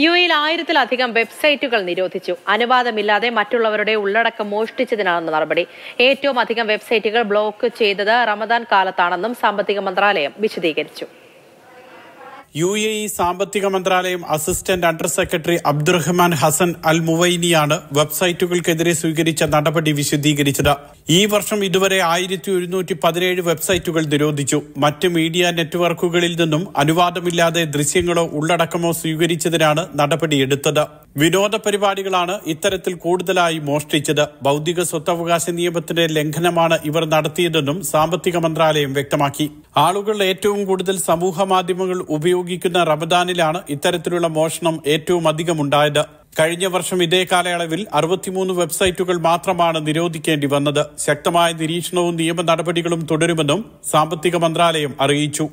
U എയിൽ ആയിരത്തിലധികം വെബ്സൈറ്റുകൾ നിരോധിച്ചു അനുവാദമില്ലാതെ മറ്റുള്ളവരുടെ ഉള്ളടക്കം മോഷ്ടിച്ചതിനാണെന്ന് നടപടി ഏറ്റവും അധികം വെബ്സൈറ്റുകൾ ബ്ലോക്ക് ചെയ്തത് റമദാൻ കാലത്താണെന്നും സാമ്പത്തിക മന്ത്രാലയം വിശദീകരിച്ചു യു എ ഇ സാമ്പത്തിക മന്ത്രാലയം assistant under secretary Abdulrahman Hassan al മുവൈനിയാണ് വെബ്സൈറ്റുകൾക്കെതിരെ സ്വീകരിച്ച നടപടി വിശദീകരിച്ചത് ഈ വർഷം ഇതുവരെ ആയിരത്തി ഒരുന്നൂറ്റി പതിനേഴ് വെബ്സൈറ്റുകൾ നിരോധിച്ചു മറ്റ് മീഡിയ നെറ്റ്വർക്കുകളിൽ നിന്നും അനുവാദമില്ലാതെ ദൃശ്യങ്ങളോ ഉള്ളടക്കമോ സ്വീകരിച്ചതിനാണ് നടപടിയെടുത്തത് വിനോദ പരിപാടികളാണ് ഇത്തരത്തിൽ കൂടുതലായി മോഷ്ടിച്ചത് ബൌദ്ധിക സ്വത്തവകാശ നിയമത്തിന്റെ ലംഘനമാണ് ഇവർ നടത്തിയതെന്നും സാമ്പത്തിക മന്ത്രാലയം വ്യക്തമാക്കി ആളുകൾ ഏറ്റവും കൂടുതൽ സമൂഹ മാധ്യമങ്ങൾ ഉപയോഗിക്കുന്ന റമദാനിലാണ് ഇത്തരത്തിലുള്ള മോഷണം ഏറ്റവും ഉണ്ടായത് കഴിഞ്ഞ വർഷം ഇതേ കാലയളവിൽ അറുപത്തിമൂന്ന് വെബ്സൈറ്റുകൾ മാത്രമാണ് നിരോധിക്കേണ്ടി വന്നത് ശക്തമായ നിരീക്ഷണവും നിയമ നടപടികളും തുടരുമെന്നും സാമ്പത്തിക മന്ത്രാലയം അറിയിച്ചു